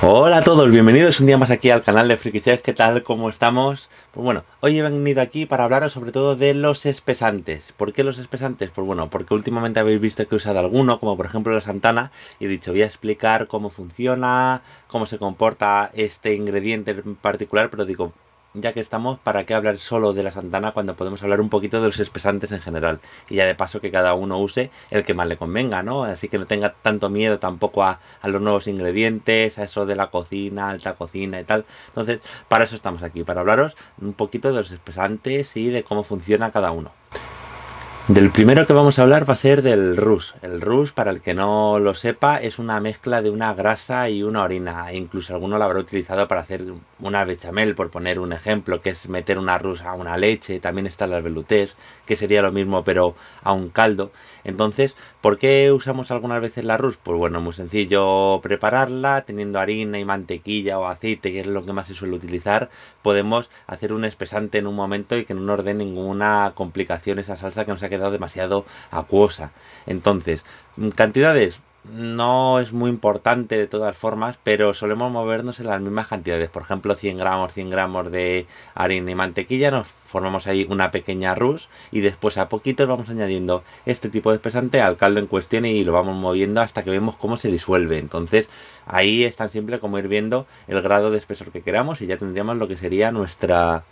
Hola a todos, bienvenidos un día más aquí al canal de Frikiseos, ¿qué tal? ¿Cómo estamos? Pues bueno, hoy he venido aquí para hablaros sobre todo de los espesantes. ¿Por qué los espesantes? Pues bueno, porque últimamente habéis visto que he usado alguno, como por ejemplo la Santana, y he dicho, voy a explicar cómo funciona, cómo se comporta este ingrediente en particular, pero digo, ya que estamos, ¿para qué hablar solo de la Santana cuando podemos hablar un poquito de los espesantes en general? Y ya de paso que cada uno use el que más le convenga, ¿no? Así que no tenga tanto miedo tampoco a, a los nuevos ingredientes, a eso de la cocina, alta cocina y tal. Entonces, para eso estamos aquí, para hablaros un poquito de los espesantes y de cómo funciona cada uno. Del primero que vamos a hablar va a ser del rus. El rus, para el que no lo sepa, es una mezcla de una grasa y una orina. E incluso alguno la habrá utilizado para hacer una bechamel, por poner un ejemplo, que es meter una rusa a una leche, también están las velutés, que sería lo mismo pero a un caldo. Entonces, ¿por qué usamos algunas veces la rusa? Pues bueno, muy sencillo prepararla, teniendo harina y mantequilla o aceite, que es lo que más se suele utilizar, podemos hacer un espesante en un momento y que no nos dé ninguna complicación esa salsa que nos ha quedado demasiado acuosa. Entonces, mm, cantidades, no es muy importante de todas formas, pero solemos movernos en las mismas cantidades. Por ejemplo, 100 gramos, 100 gramos de harina y mantequilla, nos formamos ahí una pequeña rus y después a poquito vamos añadiendo este tipo de espesante al caldo en cuestión y lo vamos moviendo hasta que vemos cómo se disuelve. Entonces ahí es tan simple como ir viendo el grado de espesor que queramos y ya tendríamos lo que sería nuestra,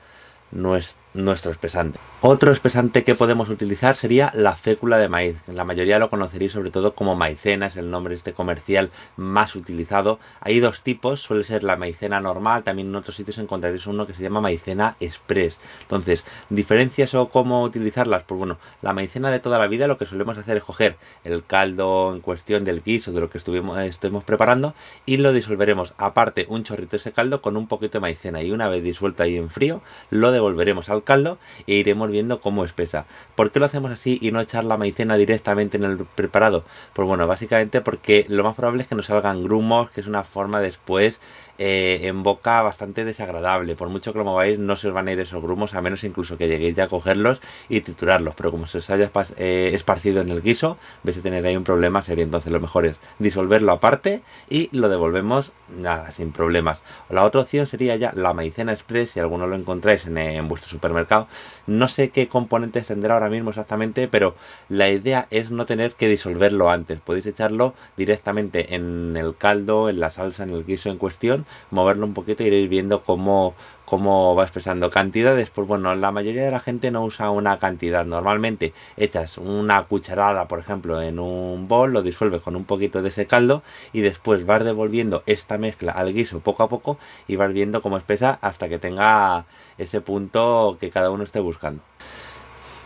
nuestra nuestro espesante. Otro espesante que podemos utilizar sería la fécula de maíz. La mayoría lo conoceréis sobre todo como maicena, es el nombre este comercial más utilizado. Hay dos tipos, suele ser la maicena normal, también en otros sitios encontraréis uno que se llama maicena express. Entonces, diferencias o cómo utilizarlas, pues bueno, la maicena de toda la vida lo que solemos hacer es coger el caldo en cuestión del guiso de lo que estuvimos, preparando y lo disolveremos aparte un chorrito de ese caldo con un poquito de maicena y una vez disuelta ahí en frío lo devolveremos al caldo e iremos viendo cómo espesa. ¿Por qué lo hacemos así y no echar la maicena directamente en el preparado? Pues bueno, básicamente porque lo más probable es que nos salgan grumos, que es una forma después eh, en boca bastante desagradable. Por mucho que lo mováis, no se os van a ir esos grumos, a menos incluso que lleguéis ya a cogerlos y triturarlos. Pero como se os haya eh, esparcido en el guiso, vais a tener ahí un problema sería Entonces lo mejor es disolverlo aparte y lo devolvemos nada, sin problemas. La otra opción sería ya la maicena express, si alguno lo encontráis en, en vuestro supermercado. No sé qué componentes tendrá ahora mismo exactamente, pero la idea es no tener que disolverlo antes. Podéis echarlo directamente en el caldo, en la salsa, en el guiso en cuestión moverlo un poquito y e ir viendo cómo, cómo va expresando cantidades. Pues bueno, la mayoría de la gente no usa una cantidad. Normalmente echas una cucharada, por ejemplo, en un bol, lo disuelves con un poquito de ese caldo y después vas devolviendo esta mezcla al guiso poco a poco y vas viendo cómo espesa hasta que tenga ese punto que cada uno esté buscando.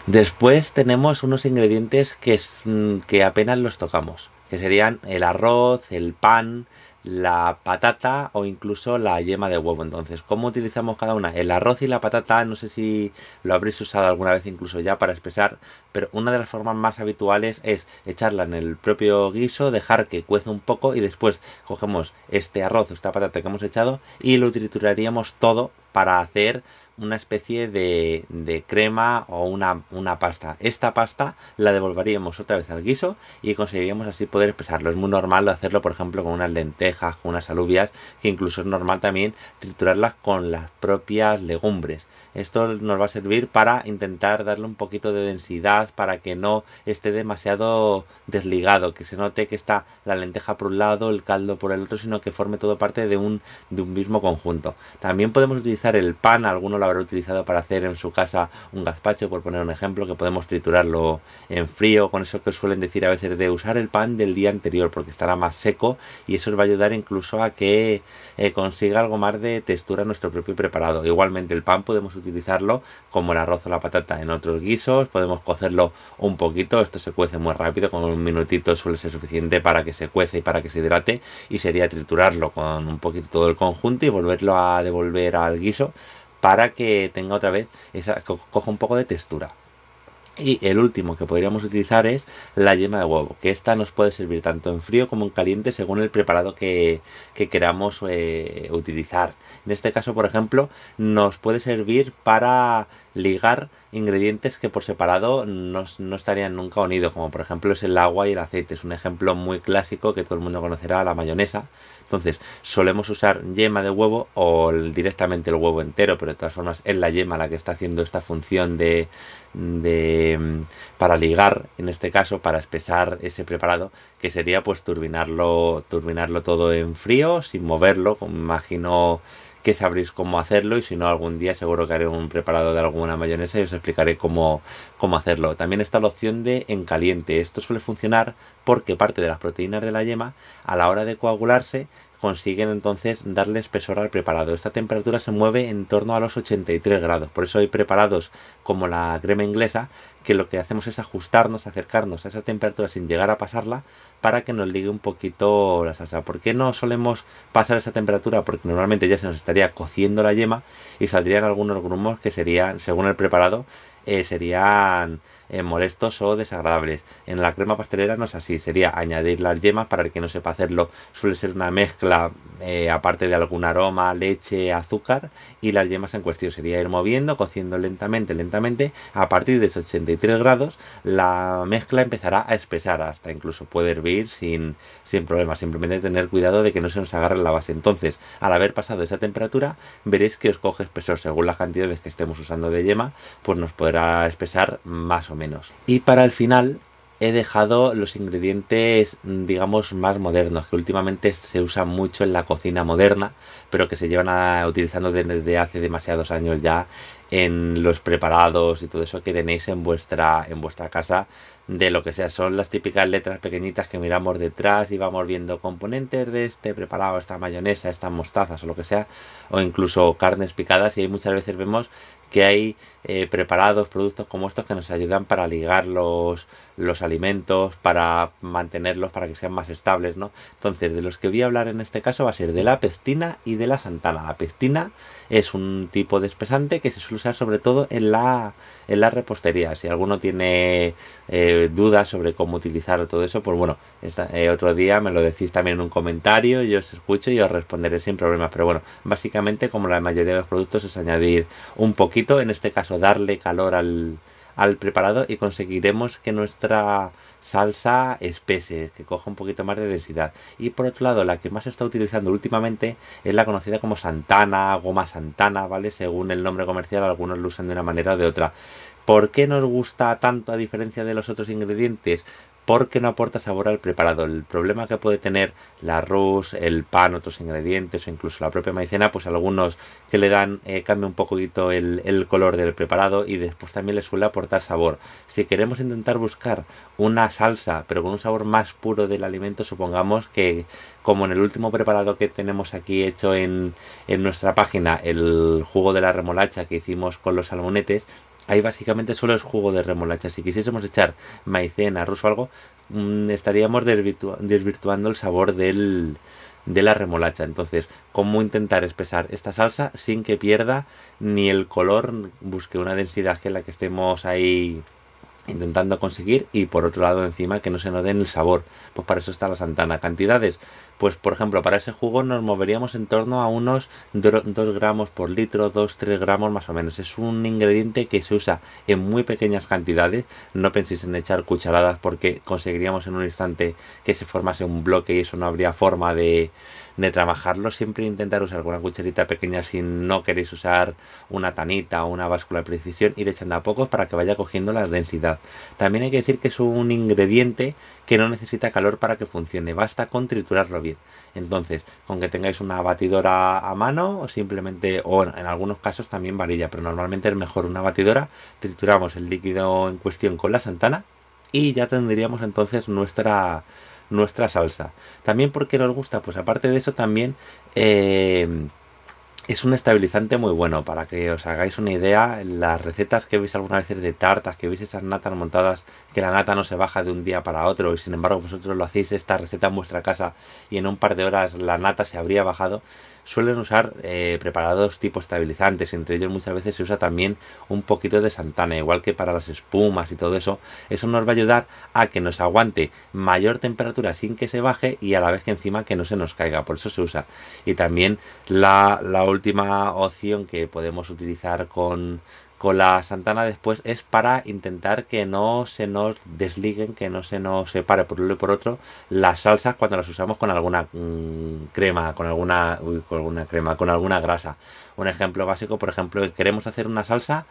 Después tenemos unos ingredientes que, mm, que apenas los tocamos, que serían el arroz, el pan, la patata o incluso la yema de huevo. Entonces, ¿cómo utilizamos cada una? El arroz y la patata, no sé si lo habréis usado alguna vez incluso ya para espesar pero una de las formas más habituales es echarla en el propio guiso, dejar que cueza un poco y después cogemos este arroz, esta patata que hemos echado y lo trituraríamos todo para hacer una especie de, crema o una, una, pasta. Esta pasta la devolveríamos otra vez al guiso y conseguiríamos así poder expresarlo Es muy normal hacerlo, por ejemplo, con unas lentejas, con unas alubias, que incluso es normal también triturarlas con las propias legumbres. Esto nos va a servir para intentar darle un poquito de densidad, para que no esté demasiado desligado, que se note que está la lenteja por un lado, el caldo por el otro, sino que forme todo parte de un, de un mismo conjunto. También podemos utilizar el pan, alguno lo utilizado para hacer en su casa un gazpacho, por poner un ejemplo, que podemos triturarlo en frío, con eso que suelen decir a veces de usar el pan del día anterior, porque estará más seco y eso os va a ayudar incluso a que eh, consiga algo más de textura nuestro propio preparado. Igualmente el pan podemos utilizarlo como el arroz o la patata en otros guisos, podemos cocerlo un poquito, esto se cuece muy rápido, con un minutito suele ser suficiente para que se cuece y para que se hidrate y sería triturarlo con un poquito todo el conjunto y volverlo a devolver al guiso para que tenga otra vez, esa, coja un poco de textura. Y el último que podríamos utilizar es la yema de huevo, que esta nos puede servir tanto en frío como en caliente según el preparado que, queramos eh, utilizar. En este caso, por ejemplo, nos puede servir para ligar ingredientes que por separado no, estarían nunca unidos, como por ejemplo es el agua y el aceite. Es un ejemplo muy clásico que todo el mundo conocerá, la mayonesa. Entonces, solemos usar yema de huevo o directamente el huevo entero, pero de todas formas es la yema la que está haciendo esta función de, de mm, para ligar, en este caso, para espesar ese preparado, que sería pues turbinarlo, turbinarlo todo en frío, sin moverlo, como imagino que sabréis cómo hacerlo y si no algún día seguro que haré un preparado de alguna mayonesa y os explicaré cómo, cómo hacerlo. También está la opción de en caliente. Esto suele funcionar porque parte de las proteínas de la yema a la hora de coagularse consiguen entonces darle espesor al preparado. Esta temperatura se mueve en torno a los 83 grados, por eso hay preparados como la crema inglesa que lo que hacemos es ajustarnos, acercarnos a esa temperatura sin llegar a pasarla para que nos ligue un poquito la salsa. ¿Por qué no solemos pasar esa temperatura? Porque normalmente ya se nos estaría cociendo la yema y saldrían algunos grumos que serían, según el preparado, eh, serían eh, molestos o desagradables. En la crema pastelera no es así, sería añadir las yemas para el que no sepa hacerlo. Suele ser una mezcla, eh, aparte de algún aroma, leche, azúcar y las yemas en cuestión. Sería ir moviendo, cociendo lentamente, lentamente. A partir de esos 83 grados la mezcla empezará a espesar, hasta incluso puede hervir sin, sin problema. Simplemente tener cuidado de que no se nos agarre la base. Entonces, al haber pasado esa temperatura, veréis que os coge espesor. Según las cantidades que estemos usando de yema, pues nos podrá espesar más o menos menos. Y para el final he dejado los ingredientes, digamos, más modernos, que últimamente se usan mucho en la cocina moderna, pero que se llevan utilizando desde hace demasiados años ya en los preparados y todo eso que tenéis en vuestra, en vuestra casa de lo que sea. Son las típicas letras pequeñitas que miramos detrás y vamos viendo componentes de este preparado, esta mayonesa, estas mostazas o lo que sea, o incluso carnes picadas. Y muchas veces vemos que hay eh, preparados productos como estos que nos ayudan para ligar los, los, alimentos, para mantenerlos, para que sean más estables, ¿no? Entonces, de los que voy a hablar en este caso va a ser de la pectina y de la santana. La pectina es un tipo de espesante que se suele usar sobre todo en la, en la repostería. Si alguno tiene eh, dudas sobre cómo utilizar todo eso, pues bueno, eh, otro día me lo decís también en un comentario, yo os escucho y os responderé sin problemas. Pero bueno, básicamente como la mayoría de los productos es añadir un poquito, en este caso darle calor al, al preparado y conseguiremos que nuestra salsa espese, que coja un poquito más de densidad. Y por otro lado, la que más se está utilizando últimamente es la conocida como Santana, goma Santana, ¿vale? Según el nombre comercial, algunos lo usan de una manera o de otra. ¿Por qué nos gusta tanto a diferencia de los otros ingredientes? porque no aporta sabor al preparado. El problema que puede tener el arroz, el pan, otros ingredientes o incluso la propia maicena, pues algunos que le dan, eh, cambia un poquito el, color del preparado y después también le suele aportar sabor. Si queremos intentar buscar una salsa, pero con un sabor más puro del alimento, supongamos que como en el último preparado que tenemos aquí hecho en, en nuestra página, el jugo de la remolacha que hicimos con los salmonetes, Ahí básicamente solo es jugo de remolacha. Si quisiésemos echar maicena, arroz o algo, mm, estaríamos desvirtuando el sabor de la remolacha. Entonces, ¿cómo intentar espesar esta salsa sin que pierda ni el color? Busque una densidad que la que estemos ahí intentando conseguir y por otro lado encima que no se nos den el sabor. Pues para eso está la santana. Cantidades, pues por ejemplo para ese jugo nos moveríamos en torno a unos 2 gramos por litro, 2-3 gramos más o menos. Es un ingrediente que se usa en muy pequeñas cantidades, no penséis en echar cucharadas porque conseguiríamos en un instante que se formase un bloque y eso no habría forma de, trabajarlo. Siempre intentar usar una cucharita pequeña si no queréis usar una tanita o una báscula de precisión, ir echando a pocos para que vaya cogiendo la densidad. También hay que decir que es un ingrediente que no necesita calor para que funcione, basta con triturarlo bien. Entonces, con que tengáis una batidora a mano o simplemente, o en algunos casos también varilla, pero normalmente es mejor una batidora, trituramos el líquido en cuestión con la santana y ya tendríamos entonces nuestra, nuestra salsa. También porque nos gusta, pues aparte de eso también... Eh, es un estabilizante muy bueno para que os hagáis una idea. Las recetas que veis algunas veces de tartas, que veis esas natas montadas, que la nata no se baja de un día para otro y sin embargo vosotros lo hacéis esta receta en vuestra casa y en un par de horas la nata se habría bajado suelen usar eh, preparados tipo estabilizantes, entre ellos muchas veces se usa también un poquito de santana, igual que para las espumas y todo eso. Eso nos va a ayudar a que nos aguante mayor temperatura sin que se baje y a la vez que encima que no se nos caiga, por eso se usa. Y también la última opción que podemos utilizar con con la Santana después es para intentar que no se nos desliguen, que no se nos separe por uno y por otro las salsas cuando las usamos con alguna mm, crema, con alguna, con alguna crema, con alguna grasa. Un ejemplo básico, por ejemplo, queremos hacer una salsa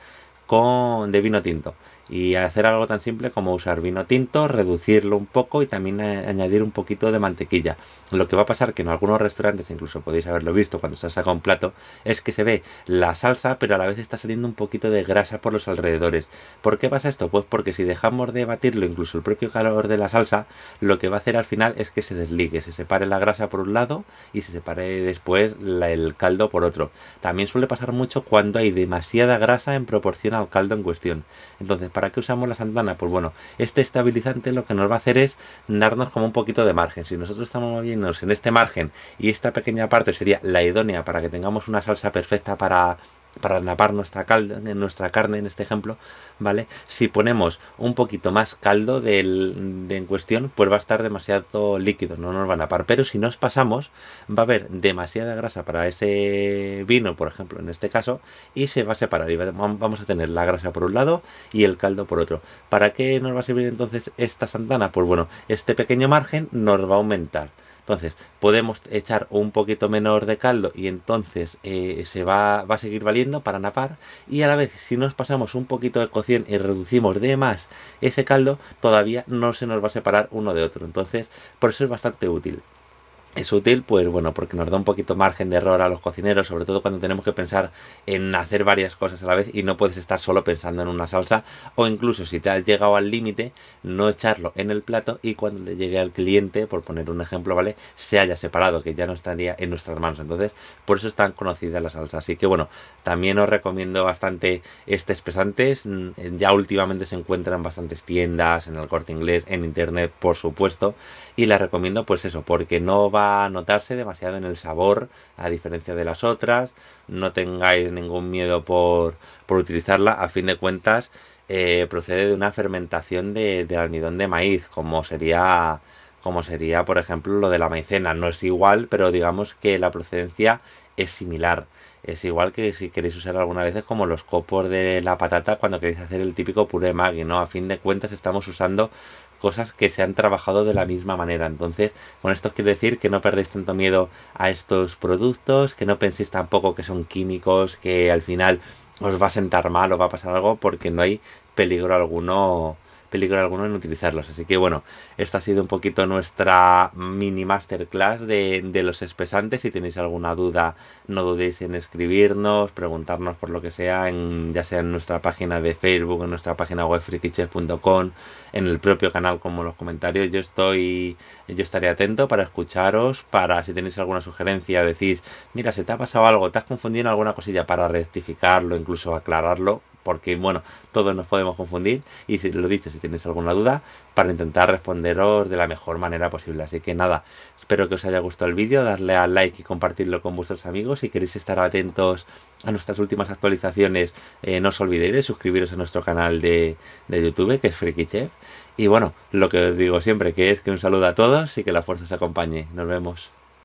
con de vino tinto y hacer algo tan simple como usar vino tinto, reducirlo un poco y también añadir un poquito de mantequilla. Lo que va a pasar que en algunos restaurantes, incluso podéis haberlo visto cuando se saca un plato, es que se ve la salsa pero a la vez está saliendo un poquito de grasa por los alrededores. ¿Por qué pasa esto? Pues porque si dejamos de batirlo incluso el propio calor de la salsa, lo que va a hacer al final es que se desligue, se separe la grasa por un lado y se separe después el caldo por otro. También suele pasar mucho cuando hay demasiada grasa en proporción al caldo en cuestión. Entonces, ¿Para qué usamos la Santana? Pues bueno, este estabilizante lo que nos va a hacer es darnos como un poquito de margen. Si nosotros estamos moviéndonos en este margen y esta pequeña parte sería la idónea para que tengamos una salsa perfecta para para napar nuestra, calda, nuestra carne en este ejemplo, ¿vale? Si ponemos un poquito más caldo en cuestión, pues va a estar demasiado líquido, no nos va a napar. Pero si nos pasamos, va a haber demasiada grasa para ese vino, por ejemplo, en este caso, y se va a separar. vamos a tener la grasa por un lado y el caldo por otro. ¿Para qué nos va a servir entonces esta santana? Pues bueno, este pequeño margen nos va a aumentar entonces, podemos echar un poquito menor de caldo y entonces eh, se va, va a seguir valiendo para napar. Y a la vez, si nos pasamos un poquito de cocción y reducimos de más ese caldo, todavía no se nos va a separar uno de otro. Entonces, por eso es bastante útil es útil, pues bueno, porque nos da un poquito margen de error a los cocineros, sobre todo cuando tenemos que pensar en hacer varias cosas a la vez y no puedes estar solo pensando en una salsa o incluso si te has llegado al límite, no echarlo en el plato y cuando le llegue al cliente, por poner un ejemplo, ¿vale? Se haya separado, que ya no estaría en nuestras manos. Entonces, por eso es tan conocida la salsa. Así que bueno, también os recomiendo bastante este pesantes mm, Ya últimamente se encuentran bastantes tiendas, en el corte inglés, en internet, por supuesto. Y la recomiendo pues eso, porque no va notarse demasiado en el sabor, a diferencia de las otras. No tengáis ningún miedo por, por utilizarla. A fin de cuentas, eh, procede de una fermentación de, almidón de maíz, como sería, como sería, por ejemplo, lo de la maicena. No es igual, pero digamos que la procedencia es similar. Es igual que si queréis usar alguna vez como los copos de la patata cuando queréis hacer el típico puré Maggi, ¿no? A fin de cuentas estamos usando cosas que se han trabajado de la misma manera. Entonces, con esto quiero decir que no perdéis tanto miedo a estos productos, que no penséis tampoco que son químicos, que al final os va a sentar mal o va a pasar algo, porque no hay peligro alguno peligro alguno en utilizarlos. Así que bueno, esta ha sido un poquito nuestra mini masterclass de, de los espesantes. Si tenéis alguna duda, no dudéis en escribirnos, preguntarnos por lo que sea, en, ya sea en nuestra página de Facebook, en nuestra página web en el propio canal como los comentarios. Yo estoy, yo estaré atento para escucharos, para si tenéis alguna sugerencia, decís, mira, se te ha pasado algo, te has confundido en alguna cosilla para rectificarlo, incluso aclararlo, porque bueno, todos nos podemos confundir y si lo dicho, si tenéis alguna duda, para intentar responderos de la mejor manera posible. Así que nada, espero que os haya gustado el vídeo, darle al like y compartirlo con vuestros amigos. Si queréis estar atentos a nuestras últimas actualizaciones, eh, no os olvidéis de suscribiros a nuestro canal de, YouTube, que es Freaky Y bueno, lo que os digo siempre, que es que un saludo a todos y que la fuerza os acompañe. Nos vemos.